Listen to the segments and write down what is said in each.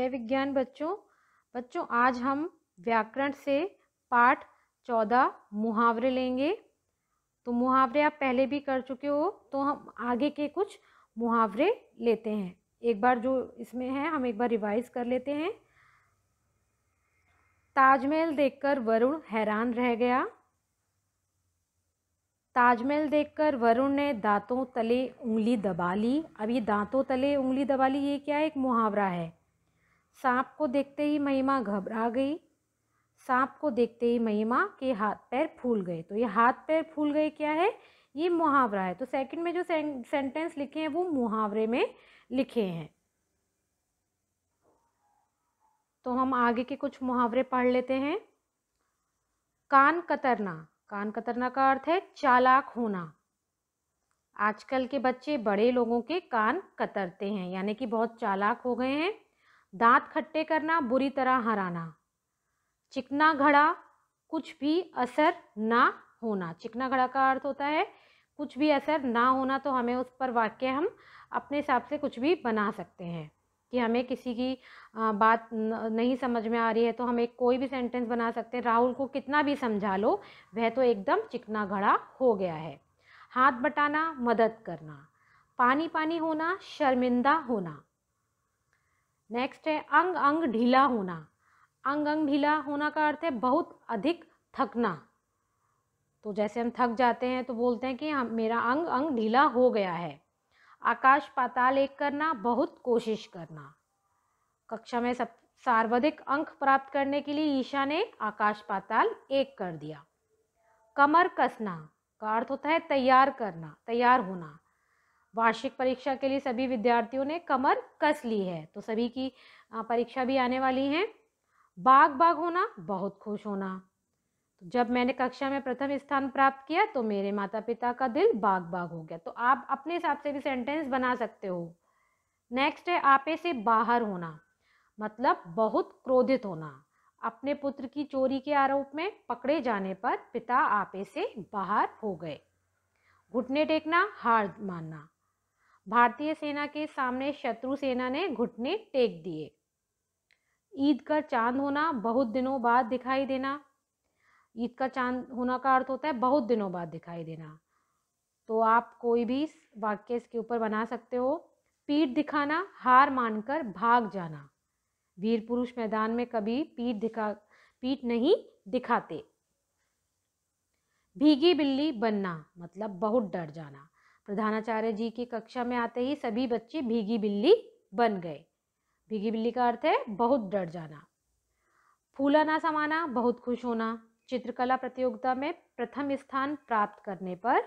जय विज्ञान बच्चों बच्चों आज हम व्याकरण से पाठ चौदह मुहावरे लेंगे तो मुहावरे आप पहले भी कर चुके हो तो हम आगे के कुछ मुहावरे लेते हैं एक बार जो इसमें है हम एक बार रिवाइज कर लेते हैं ताजमहल देखकर वरुण हैरान रह गया ताजमहल देखकर वरुण ने दांतों तले उंगली दबा ली अब ये दांतों तले उंगली दबा ली ये क्या है एक मुहावरा है सांप को देखते ही महिमा घबरा गई सांप को देखते ही महिमा के हाथ पैर फूल गए तो ये हाथ पैर फूल गए क्या है ये मुहावरा है तो सेकंड में जो सेंटेंस लिखे हैं वो मुहावरे में लिखे हैं तो हम आगे के कुछ मुहावरे पढ़ लेते हैं कान कतरना कान कतरना का अर्थ है चालाक होना आजकल के बच्चे बड़े लोगों के कान कतरते हैं यानी कि बहुत चालाक हो गए हैं दांत खट्टे करना बुरी तरह हराना चिकना घड़ा कुछ भी असर ना होना चिकना घड़ा का अर्थ होता है कुछ भी असर ना होना तो हमें उस पर वाक्य हम अपने हिसाब से कुछ भी बना सकते हैं कि हमें किसी की बात नहीं समझ में आ रही है तो हम एक कोई भी सेंटेंस बना सकते हैं राहुल को कितना भी समझा लो वह तो एकदम चिकना घड़ा हो गया है हाथ बटाना मदद करना पानी पानी होना शर्मिंदा होना नेक्स्ट है अंग अंग ढीला होना अंग अंग ढीला होना का अर्थ है बहुत अधिक थकना तो जैसे हम थक जाते हैं तो बोलते हैं कि हम मेरा अंग अंग ढीला हो गया है आकाश पाताल एक करना बहुत कोशिश करना कक्षा में सब सर्वाधिक अंक प्राप्त करने के लिए ईशा ने आकाश पाताल एक कर दिया कमर कसना का अर्थ होता है तैयार करना तैयार होना वार्षिक परीक्षा के लिए सभी विद्यार्थियों ने कमर कस ली है तो सभी की परीक्षा भी आने वाली है बाग बाग होना बहुत खुश होना तो जब मैंने कक्षा में प्रथम स्थान प्राप्त किया तो मेरे माता पिता का दिल बाग बाग हो गया तो आप अपने हिसाब से भी सेंटेंस बना सकते हो नेक्स्ट है आपे से बाहर होना मतलब बहुत क्रोधित होना अपने पुत्र की चोरी के आरोप में पकड़े जाने पर पिता आपे से बाहर हो गए घुटने टेकना हार मानना भारतीय सेना के सामने शत्रु सेना ने घुटने टेक दिए ईद का चांद होना बहुत दिनों बाद दिखाई देना ईद का चांद होना का अर्थ होता है बहुत दिनों बाद दिखाई देना तो आप कोई भी वाक्य इसके ऊपर बना सकते हो पीठ दिखाना हार मानकर भाग जाना वीर पुरुष मैदान में कभी पीठ दिखा पीठ नहीं दिखाते भीगी बिल्ली बनना मतलब बहुत डर जाना प्रधानाचार्य जी की कक्षा में आते ही सभी बच्चे भीगी बिल्ली बन गए भीगी बिल्ली का अर्थ है बहुत डर जाना फूला ना समाना बहुत खुश होना चित्रकला प्रतियोगिता में प्रथम स्थान प्राप्त करने पर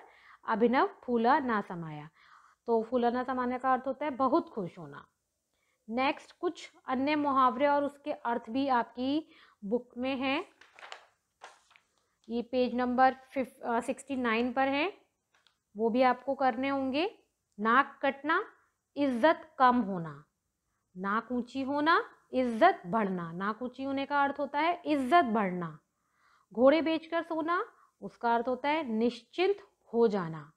अभिनव फूला ना समाया तो फूला ना समाने का अर्थ होता है बहुत खुश होना नेक्स्ट कुछ अन्य मुहावरे और उसके अर्थ भी आपकी बुक में हैं ये पेज नंबर फिफ सिक्सटी नाइन पर हैं वो भी आपको करने होंगे नाक कटना इज्जत कम होना नाक ऊंची होना इज्जत बढ़ना नाक ऊंची होने का अर्थ होता है इज्जत बढ़ना घोड़े बेचकर सोना उसका अर्थ होता है निश्चिंत हो जाना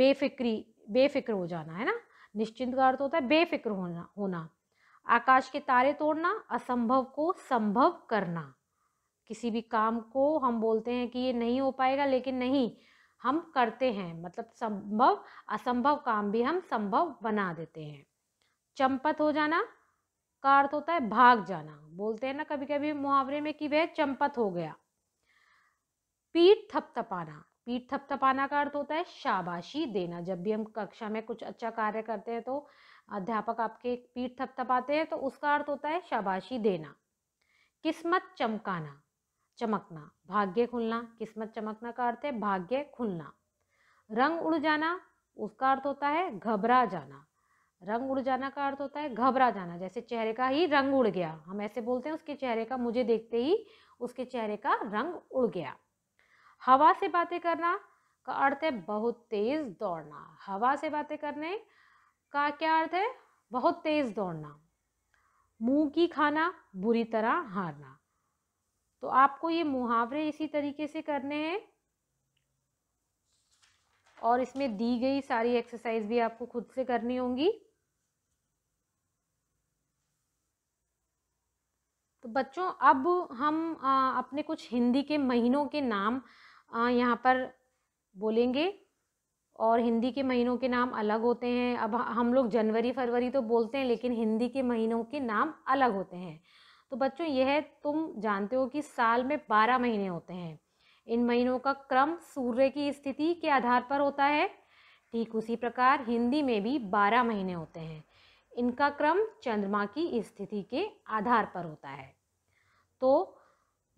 बेफिक्री बेफिक्र हो जाना है ना निश्चिंत का अर्थ होता है बेफिक्र होना होना आकाश के तारे तोड़ना असंभव को संभव करना किसी भी काम को हम बोलते हैं कि ये नहीं हो पाएगा लेकिन नहीं हम करते हैं मतलब संभव असंभव काम भी हम संभव बना देते हैं चंपत हो जाना का अर्थ होता है भाग जाना बोलते हैं ना कभी कभी मुहावरे में कि वह चंपत हो गया पीठ थपथपाना पीठ थपथपाना का अर्थ होता है शाबाशी देना जब भी हम कक्षा में कुछ अच्छा कार्य करते हैं तो अध्यापक आपके पीठ थपथपाते हैं तो उसका अर्थ होता है शाबाशी देना किस्मत चमकाना चमकना भाग्य खुलना किस्मत चमकना का अर्थ है भाग्य खुलना रंग उड़ जाना उसका अर्थ होता है घबरा जाना रंग उड़ जाना का अर्थ होता है घबरा जाना जैसे चेहरे का ही रंग उड़ गया हम ऐसे बोलते हैं उसके चेहरे का मुझे देखते ही उसके चेहरे का रंग उड़ गया हवा से बातें करना का अर्थ है बहुत तेज दौड़ना हवा से बातें करने का क्या अर्थ है बहुत तेज दौड़ना मुंह की खाना बुरी तरह हारना तो आपको ये मुहावरे इसी तरीके से करने हैं और इसमें दी गई सारी एक्सरसाइज भी आपको खुद से करनी होंगी तो बच्चों अब हम आ, अपने कुछ हिंदी के महीनों के नाम यहाँ पर बोलेंगे और हिंदी के महीनों के नाम अलग होते हैं अब हम लोग जनवरी फरवरी तो बोलते हैं लेकिन हिंदी के महीनों के नाम अलग होते हैं तो बच्चों यह तुम जानते हो कि साल में बारह महीने होते हैं इन महीनों का क्रम सूर्य की स्थिति के आधार पर होता है ठीक उसी प्रकार हिंदी में भी बारह महीने होते हैं इनका क्रम चंद्रमा की स्थिति के आधार पर होता है तो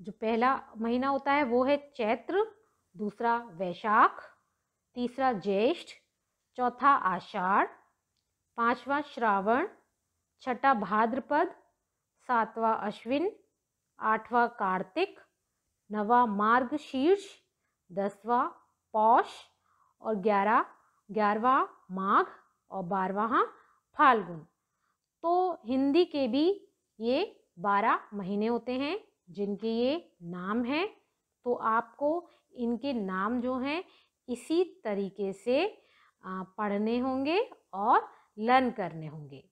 जो पहला महीना होता है वो है चैत्र दूसरा वैशाख तीसरा ज्येष्ठ चौथा आषाढ़ पांचवा श्रावण छठा भाद्रपद सातवां अश्विन आठवां कार्तिक नवा मार्ग शीर्ष दसवा पौष और ग्यारह ग्यारहवा माघ और बारहवा हाँ फाल्गुन तो हिंदी के भी ये बारह महीने होते हैं जिनके ये नाम हैं तो आपको इनके नाम जो हैं इसी तरीके से पढ़ने होंगे और लर्न करने होंगे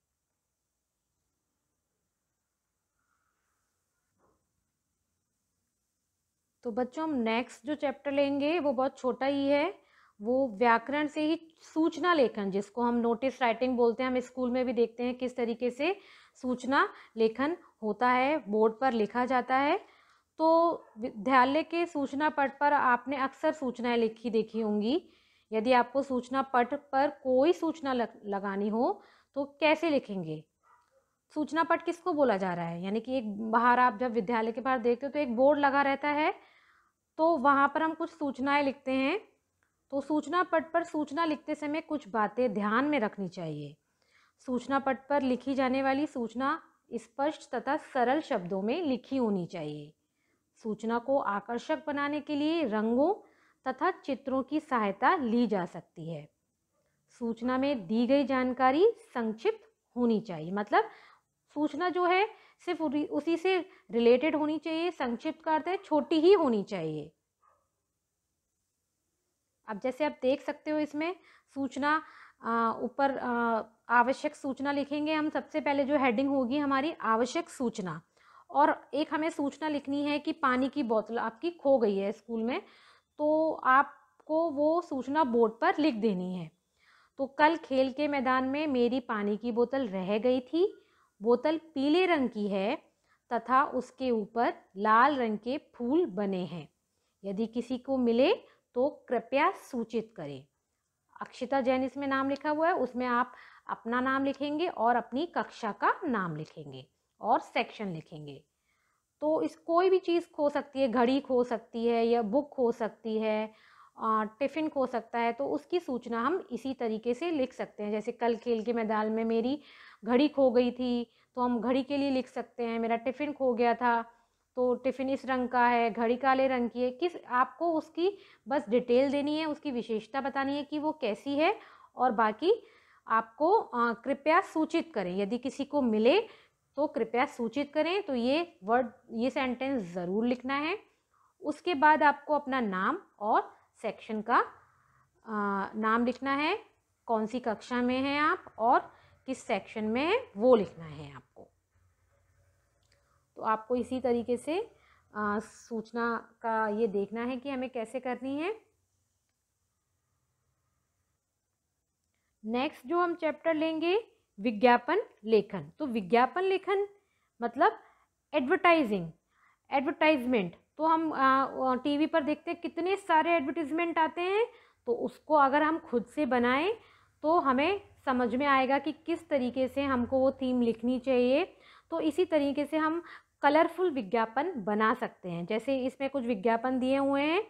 तो बच्चों हम नेक्स्ट जो चैप्टर लेंगे वो बहुत छोटा ही है वो व्याकरण से ही सूचना लेखन जिसको हम नोटिस राइटिंग बोलते हैं हम स्कूल में भी देखते हैं किस तरीके से सूचना लेखन होता है बोर्ड पर लिखा जाता है तो विद्यालय के सूचना पट पर आपने अक्सर सूचनाएं लिखी देखी होंगी यदि आपको सूचना पट पर कोई सूचना लग, लगानी हो तो कैसे लिखेंगे सूचना पट किसको बोला जा रहा है यानी कि एक बाहर आप जब विद्यालय के बाहर देखते हो तो एक बोर्ड लगा रहता है तो वहाँ पर हम कुछ सूचनाएं लिखते हैं तो सूचना पट पर सूचना लिखते समय कुछ बातें ध्यान में रखनी चाहिए सूचना पट पर लिखी जाने वाली सूचना स्पष्ट तथा सरल शब्दों में लिखी होनी चाहिए सूचना को आकर्षक बनाने के लिए रंगों तथा चित्रों की सहायता ली जा सकती है सूचना में दी गई जानकारी संक्षिप्त होनी चाहिए मतलब सूचना जो है सिर्फ उसी से रिलेटेड होनी चाहिए संक्षिप्त का अर्थ है छोटी ही होनी चाहिए अब जैसे आप देख सकते हो इसमें सूचना ऊपर आवश्यक सूचना लिखेंगे हम सबसे पहले जो हेडिंग होगी हमारी आवश्यक सूचना और एक हमें सूचना लिखनी है कि पानी की बोतल आपकी खो गई है स्कूल में तो आपको वो सूचना बोर्ड पर लिख देनी है तो कल खेल के मैदान में मेरी पानी की बोतल रह गई थी बोतल पीले रंग की है तथा उसके ऊपर लाल रंग के फूल बने हैं यदि किसी को मिले तो कृपया सूचित करें अक्षिता जैन इसमें नाम लिखा हुआ है उसमें आप अपना नाम लिखेंगे और अपनी कक्षा का नाम लिखेंगे और सेक्शन लिखेंगे तो इस कोई भी चीज़ खो सकती है घड़ी खो सकती है या बुक खो सकती है टिफ़िन खो सकता है तो उसकी सूचना हम इसी तरीके से लिख सकते हैं जैसे कल खेल के मैदान में मेरी घड़ी खो गई थी तो हम घड़ी के लिए लिख सकते हैं मेरा टिफ़िन खो गया था तो टिफ़िन इस रंग का है घड़ी काले रंग की है किस आपको उसकी बस डिटेल देनी है उसकी विशेषता बतानी है कि वो कैसी है और बाकी आपको कृपया सूचित करें यदि किसी को मिले तो कृपया सूचित करें तो ये वर्ड ये सेंटेंस ज़रूर लिखना है उसके बाद आपको अपना नाम और सेक्शन का आ, नाम लिखना है कौन सी कक्षा में हैं आप और किस सेक्शन में है वो लिखना है आपको तो आपको इसी तरीके से आ, सूचना का ये देखना है कि हमें कैसे करनी है नेक्स्ट जो हम चैप्टर लेंगे विज्ञापन लेखन तो विज्ञापन लेखन मतलब एडवर्टाइजिंग एडवर्टाइजमेंट तो हम टीवी पर देखते हैं कितने सारे एडवर्टीज़मेंट आते हैं तो उसको अगर हम खुद से बनाएं तो हमें समझ में आएगा कि किस तरीके से हमको वो थीम लिखनी चाहिए तो इसी तरीके से हम कलरफुल विज्ञापन बना सकते हैं जैसे इसमें कुछ विज्ञापन दिए हुए हैं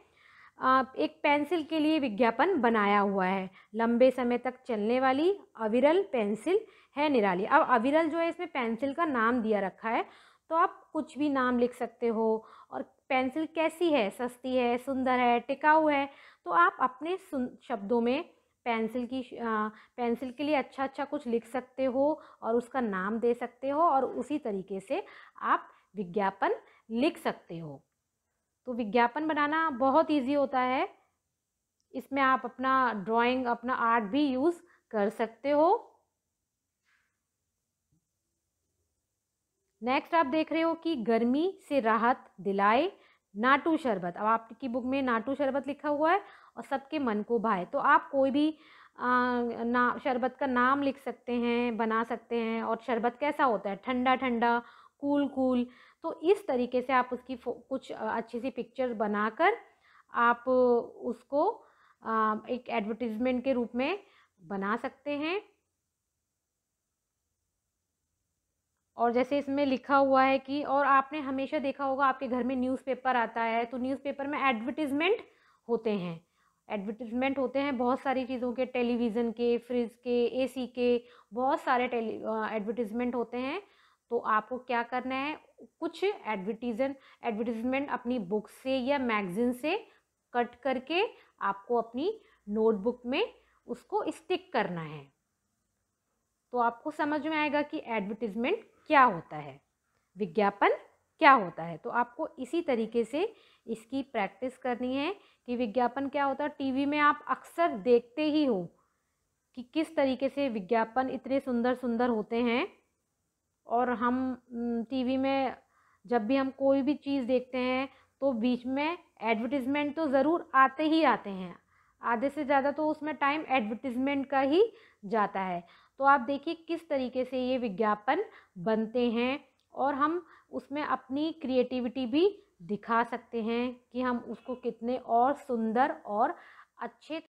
एक पेंसिल के लिए विज्ञापन बनाया हुआ है लंबे समय तक चलने वाली अविरल पेंसिल है निराली अब अविरल जो है इसमें पेंसिल का नाम दिया रखा है तो आप कुछ भी नाम लिख सकते हो और पेंसिल कैसी है सस्ती है सुंदर है टिकाऊ है तो आप अपने शब्दों में पेंसिल की आ, पेंसिल के लिए अच्छा अच्छा कुछ लिख सकते हो और उसका नाम दे सकते हो और उसी तरीके से आप विज्ञापन लिख सकते हो तो विज्ञापन बनाना बहुत इजी होता है इसमें आप अपना ड्राइंग अपना आर्ट भी यूज़ कर सकते हो नेक्स्ट आप देख रहे हो कि गर्मी से राहत दिलाए नाटू शरबत अब आपकी बुक में नाटू शरबत लिखा हुआ है और सबके मन को भाए तो आप कोई भी आ, ना शरबत का नाम लिख सकते हैं बना सकते हैं और शरबत कैसा होता है ठंडा ठंडा कूल कूल तो इस तरीके से आप उसकी कुछ अच्छी सी पिक्चर बनाकर आप उसको एक एडवर्टीज़मेंट के रूप में बना सकते हैं और जैसे इसमें लिखा हुआ है कि और आपने हमेशा देखा होगा आपके घर में न्यूज़पेपर आता है तो न्यूज़पेपर में एडवर्टिजमेंट होते हैं एडवर्टिजमेंट होते हैं बहुत सारी चीज़ों के टेलीविज़न के फ्रिज के एसी के बहुत सारे टेली एडवर्टिजमेंट होते हैं तो आपको क्या करना है कुछ एडवर्टीजन एडवर्टिजमेंट अपनी बुक से या मैगजीन से कट करके आपको अपनी नोटबुक में उसको स्टिक करना है तो आपको समझ में आएगा कि एडवर्टिजमेंट क्या होता है विज्ञापन क्या होता है तो आपको इसी तरीके से इसकी प्रैक्टिस करनी है कि विज्ञापन क्या होता है टीवी में आप अक्सर देखते ही हो कि किस तरीके से विज्ञापन इतने सुंदर सुंदर होते हैं और हम टीवी में जब भी हम कोई भी चीज़ देखते हैं तो बीच में एडवर्टिजमेंट तो ज़रूर आते ही आते हैं आधे से ज़्यादा तो उसमें टाइम एडवर्टिजमेंट का ही जाता है तो आप देखिए किस तरीके से ये विज्ञापन बनते हैं और हम उसमें अपनी क्रिएटिविटी भी दिखा सकते हैं कि हम उसको कितने और सुंदर और अच्छे